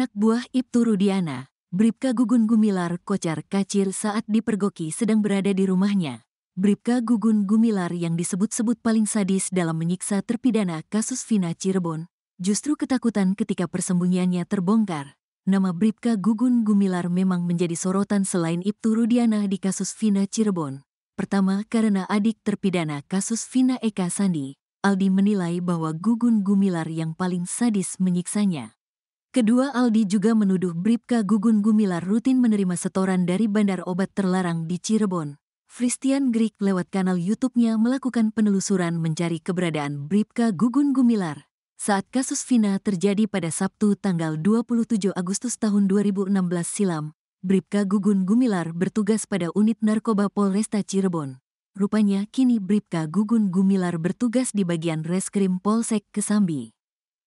Anak buah Ibtu Rudiana, Bribka Gugun Gumilar kocar kacir saat dipergoki sedang berada di rumahnya. Bribka Gugun Gumilar yang disebut-sebut paling sadis dalam menyiksa terpidana kasus Vina Cirebon, justru ketakutan ketika persembunyiannya terbongkar. Nama Bribka Gugun Gumilar memang menjadi sorotan selain Ibtu Rudiana di kasus Vina Cirebon. Pertama, karena adik terpidana kasus Vina Eka Sandi, Aldi menilai bahwa Gugun Gumilar yang paling sadis menyiksanya. Kedua Aldi juga menuduh Bripka Gugun Gumilar rutin menerima setoran dari bandar obat terlarang di Cirebon. Christian Greek lewat kanal YouTube-nya melakukan penelusuran mencari keberadaan Bripka Gugun Gumilar. Saat kasus Vina terjadi pada Sabtu tanggal 27 Agustus tahun 2016 silam, Bripka Gugun Gumilar bertugas pada unit narkoba Polresta Cirebon. Rupanya kini Bripka Gugun Gumilar bertugas di bagian Reskrim Polsek Kesambi.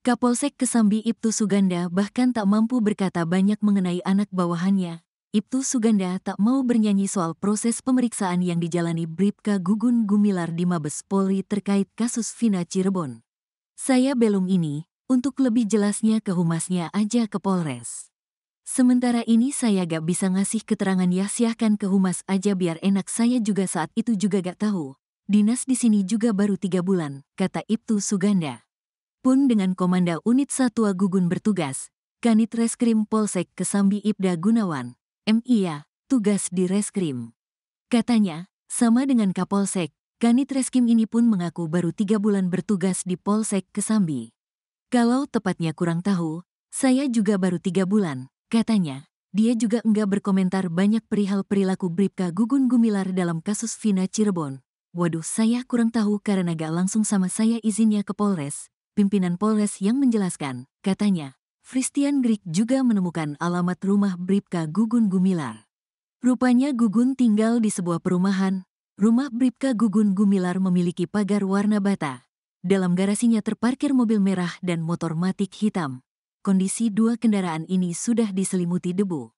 Kapolsek Kesambi Ibtu Suganda bahkan tak mampu berkata banyak mengenai anak bawahannya. Ibtu Suganda tak mau bernyanyi soal proses pemeriksaan yang dijalani Bripka Gugun Gumilar di Mabes Polri terkait kasus Vina Cirebon. Saya belum ini, untuk lebih jelasnya ke humasnya aja ke Polres. Sementara ini saya gak bisa ngasih keterangan ya siahkan ke humas aja biar enak saya juga saat itu juga gak tahu. Dinas di sini juga baru tiga bulan, kata Ibtu Suganda pun dengan Komanda Unit Satwa Gugun bertugas, Kanit Reskrim Polsek Kesambi Ibda Gunawan, MIA, tugas di Reskrim. Katanya, sama dengan Kapolsek, Kanit reskrim ini pun mengaku baru tiga bulan bertugas di Polsek Kesambi. Kalau tepatnya kurang tahu, saya juga baru tiga bulan, katanya. Dia juga enggak berkomentar banyak perihal perilaku Bripka Gugun Gumilar dalam kasus Vina Cirebon. Waduh saya kurang tahu karena gak langsung sama saya izinnya ke Polres, pimpinan Polres yang menjelaskan, katanya, Christian Grieg juga menemukan alamat rumah Bripka Gugun Gumilar. Rupanya Gugun tinggal di sebuah perumahan. Rumah Bripka Gugun Gumilar memiliki pagar warna bata. Dalam garasinya terparkir mobil merah dan motor matik hitam. Kondisi dua kendaraan ini sudah diselimuti debu.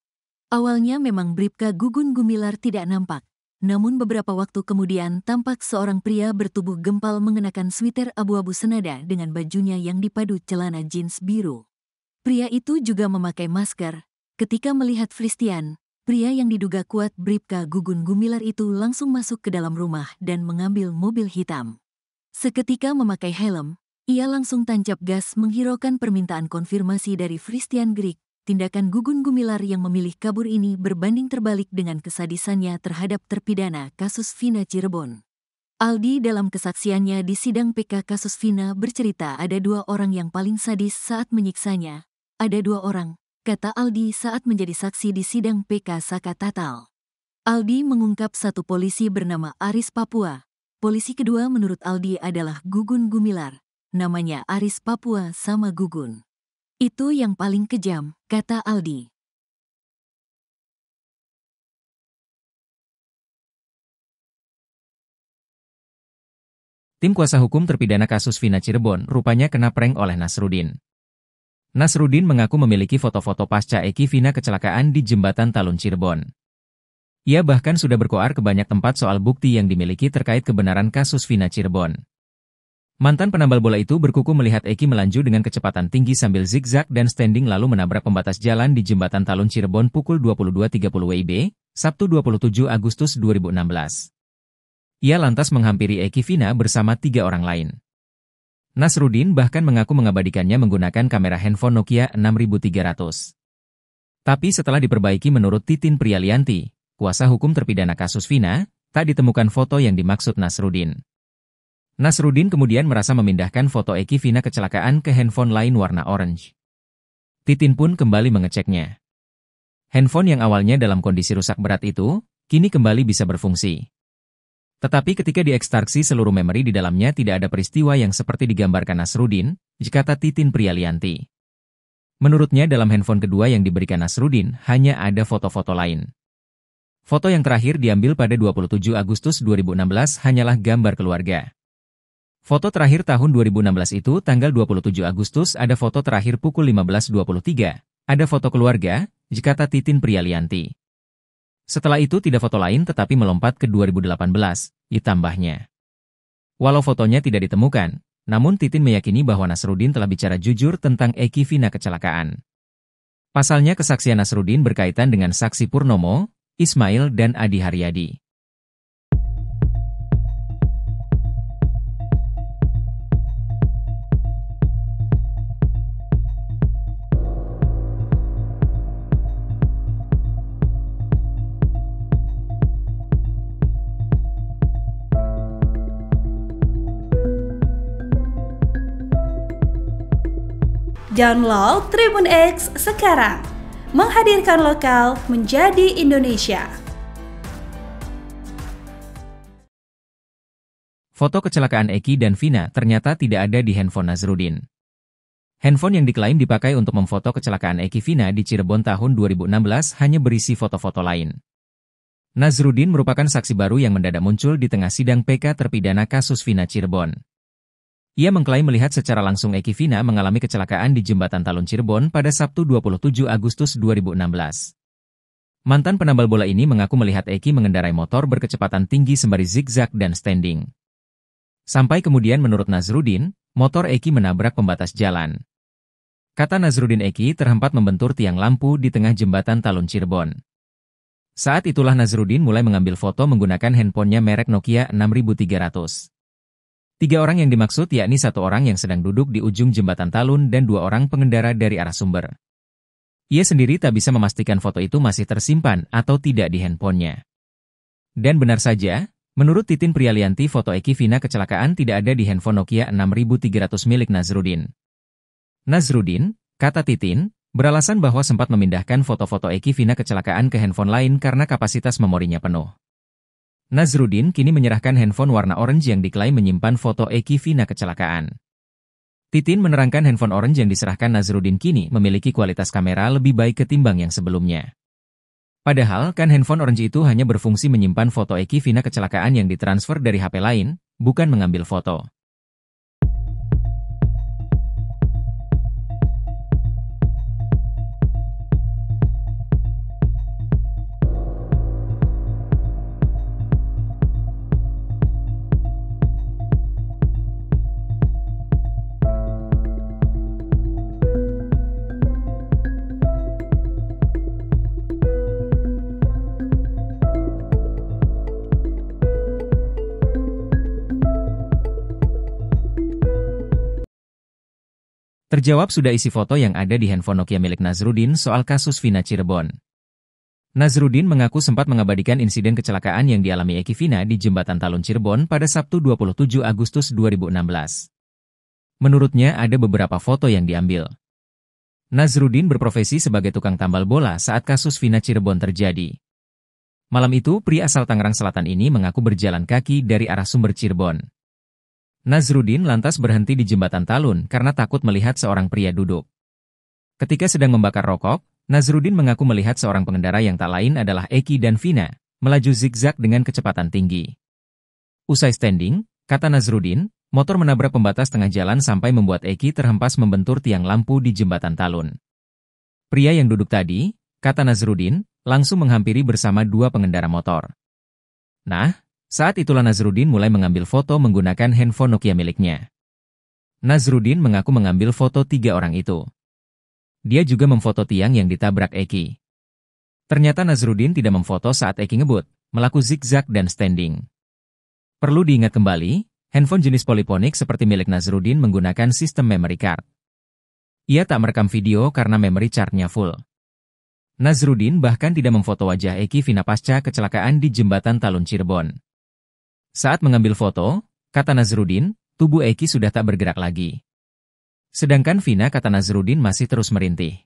Awalnya memang Bripka Gugun Gumilar tidak nampak, namun beberapa waktu kemudian tampak seorang pria bertubuh gempal mengenakan sweater abu-abu senada dengan bajunya yang dipadu celana jeans biru. Pria itu juga memakai masker. Ketika melihat Christian, pria yang diduga kuat Bripka Gugun Gumilar itu langsung masuk ke dalam rumah dan mengambil mobil hitam. Seketika memakai helm, ia langsung tancap gas menghiraukan permintaan konfirmasi dari Christian Greek tindakan Gugun Gumilar yang memilih kabur ini berbanding terbalik dengan kesadisannya terhadap terpidana kasus Vina Cirebon. Aldi dalam kesaksiannya di sidang PK kasus Vina bercerita ada dua orang yang paling sadis saat menyiksanya. Ada dua orang, kata Aldi saat menjadi saksi di sidang PK Saka Tatal. Aldi mengungkap satu polisi bernama Aris Papua. Polisi kedua menurut Aldi adalah Gugun Gumilar. Namanya Aris Papua sama Gugun. Itu yang paling kejam, kata Aldi. Tim kuasa hukum terpidana kasus Vina Cirebon rupanya kena prank oleh Nasrudin. Nasrudin mengaku memiliki foto-foto pasca Eki Vina kecelakaan di jembatan Talun Cirebon. Ia bahkan sudah berkoar ke banyak tempat soal bukti yang dimiliki terkait kebenaran kasus Vina Cirebon. Mantan penambal bola itu berkuku melihat Eki melaju dengan kecepatan tinggi sambil zigzag dan standing lalu menabrak pembatas jalan di jembatan Talun Cirebon pukul 22.30 WIB, Sabtu 27 Agustus 2016. Ia lantas menghampiri Eki Vina bersama tiga orang lain. Nasrudin bahkan mengaku mengabadikannya menggunakan kamera handphone Nokia 6300. Tapi setelah diperbaiki menurut Titin Priyalianti, kuasa hukum terpidana kasus Vina, tak ditemukan foto yang dimaksud Nasrudin. Nasrudin kemudian merasa memindahkan foto Eki Vina kecelakaan ke handphone lain warna orange. Titin pun kembali mengeceknya. Handphone yang awalnya dalam kondisi rusak berat itu, kini kembali bisa berfungsi. Tetapi ketika diekstraksi seluruh memori di dalamnya tidak ada peristiwa yang seperti digambarkan Nasrudin, jikata Titin Priyalianti. Menurutnya dalam handphone kedua yang diberikan Nasrudin hanya ada foto-foto lain. Foto yang terakhir diambil pada 27 Agustus 2016 hanyalah gambar keluarga. Foto terakhir tahun 2016 itu tanggal 27 Agustus ada foto terakhir pukul 15.23. Ada foto keluarga, Jakarta Titin Priyalianti. Setelah itu tidak foto lain tetapi melompat ke 2018, ditambahnya. Walau fotonya tidak ditemukan, namun Titin meyakini bahwa Nasrudin telah bicara jujur tentang Eki Vina kecelakaan. Pasalnya kesaksian Nasrudin berkaitan dengan saksi Purnomo, Ismail dan Adi Haryadi. Download Tribun X sekarang. Menghadirkan lokal menjadi Indonesia. Foto kecelakaan Eki dan Vina ternyata tidak ada di handphone Nazrudin. Handphone yang diklaim dipakai untuk memfoto kecelakaan Eki Vina di Cirebon tahun 2016 hanya berisi foto-foto lain. Nazrudin merupakan saksi baru yang mendadak muncul di tengah sidang PK terpidana kasus Vina Cirebon. Ia mengklaim melihat secara langsung Eki Vina mengalami kecelakaan di Jembatan Talun Cirebon pada Sabtu 27 Agustus 2016. Mantan penambal bola ini mengaku melihat Eki mengendarai motor berkecepatan tinggi sembari zigzag dan standing. Sampai kemudian menurut Nazrudin, motor Eki menabrak pembatas jalan. Kata Nazrudin Eki terhempat membentur tiang lampu di tengah jembatan Talun Cirebon. Saat itulah Nazrudin mulai mengambil foto menggunakan handphonenya merek Nokia 6300. Tiga orang yang dimaksud yakni satu orang yang sedang duduk di ujung jembatan Talun dan dua orang pengendara dari arah sumber. Ia sendiri tak bisa memastikan foto itu masih tersimpan atau tidak di handphonenya. Dan benar saja, menurut Titin Prialianti foto Eki Vina kecelakaan tidak ada di handphone Nokia 6300 milik Nazrudin. Nazrudin, kata Titin, beralasan bahwa sempat memindahkan foto-foto Eki Vina kecelakaan ke handphone lain karena kapasitas memorinya penuh. Nazrudin kini menyerahkan handphone warna orange yang diklaim menyimpan foto Eki Vina kecelakaan. Titin menerangkan handphone orange yang diserahkan Nazrudin kini memiliki kualitas kamera lebih baik ketimbang yang sebelumnya. Padahal kan handphone orange itu hanya berfungsi menyimpan foto Eki Vina kecelakaan yang ditransfer dari HP lain, bukan mengambil foto. Terjawab sudah isi foto yang ada di handphone Nokia milik Nazrudin soal kasus Vina Cirebon. Nazrudin mengaku sempat mengabadikan insiden kecelakaan yang dialami Eki Vina di Jembatan Talun Cirebon pada Sabtu 27 Agustus 2016. Menurutnya ada beberapa foto yang diambil. Nazrudin berprofesi sebagai tukang tambal bola saat kasus Vina Cirebon terjadi. Malam itu, pria asal Tangerang Selatan ini mengaku berjalan kaki dari arah sumber Cirebon. Nazrudin lantas berhenti di jembatan Talun karena takut melihat seorang pria duduk. Ketika sedang membakar rokok, Nazrudin mengaku melihat seorang pengendara yang tak lain adalah Eki dan Vina, melaju zigzag dengan kecepatan tinggi. Usai standing, kata Nazrudin, motor menabrak pembatas tengah jalan sampai membuat Eki terhempas membentur tiang lampu di jembatan Talun. Pria yang duduk tadi, kata Nazrudin, langsung menghampiri bersama dua pengendara motor. Nah, saat itulah Nazrudin mulai mengambil foto menggunakan handphone Nokia miliknya. Nazrudin mengaku mengambil foto tiga orang itu. Dia juga memfoto tiang yang ditabrak Eki. Ternyata Nazrudin tidak memfoto saat Eki ngebut, melaku zigzag dan standing. Perlu diingat kembali, handphone jenis poliponik seperti milik Nazrudin menggunakan sistem memory card. Ia tak merekam video karena memory cardnya full. Nazrudin bahkan tidak memfoto wajah Eki Vina pasca kecelakaan di jembatan Talun Cirebon. Saat mengambil foto, kata Nazrudin, tubuh Eki sudah tak bergerak lagi. Sedangkan Vina kata Nazrudin masih terus merintih.